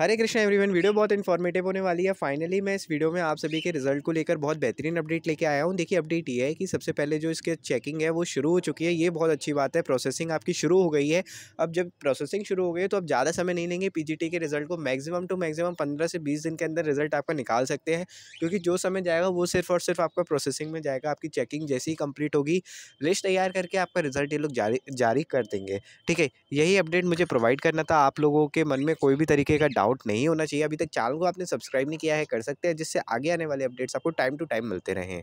हरे Krishna everyone video बहुत informative होने वाली है फाइनली मैं इस वीडियो में आप सभी के रिजल्ट को लेकर बहुत बेहतरीन अपडेट लेके आया हूँ देखिए अपडेट ये है कि सबसे पहले जो इसके चेकिंग है वो शुरू हो चुकी है ये बहुत अच्छी बात है प्रोसेसिंग आपकी शुरू हो गई है अब जब प्रोसेसिंग शुरू हो गई तो अब ज़्यादा समय नहीं लेंगे पी के रिजल्ट को मैक्सिमम टू मैक्सिमम पंद्रह से बीस दिन के अंदर रिजल्ट आपका निकाल सकते हैं क्योंकि जो समय जाएगा वो सिर्फ और सिर्फ आपका प्रोसेसिंग में जाएगा आपकी चेकिंग जैसे ही कंप्लीट होगी लिस्ट तैयार करके आपका रिजल्ट ये लोग जारी जारी कर देंगे ठीक है यही अपडेट मुझे प्रोवाइड करना था आप लोगों के मन में कोई भी तरीके का डाउट नहीं होना चाहिए अभी तक चैनल को आपने सब्सक्राइब नहीं किया है कर सकते हैं जिससे आगे आने वाले अपडेट्स आपको टाइम टू टाइम मिलते रहें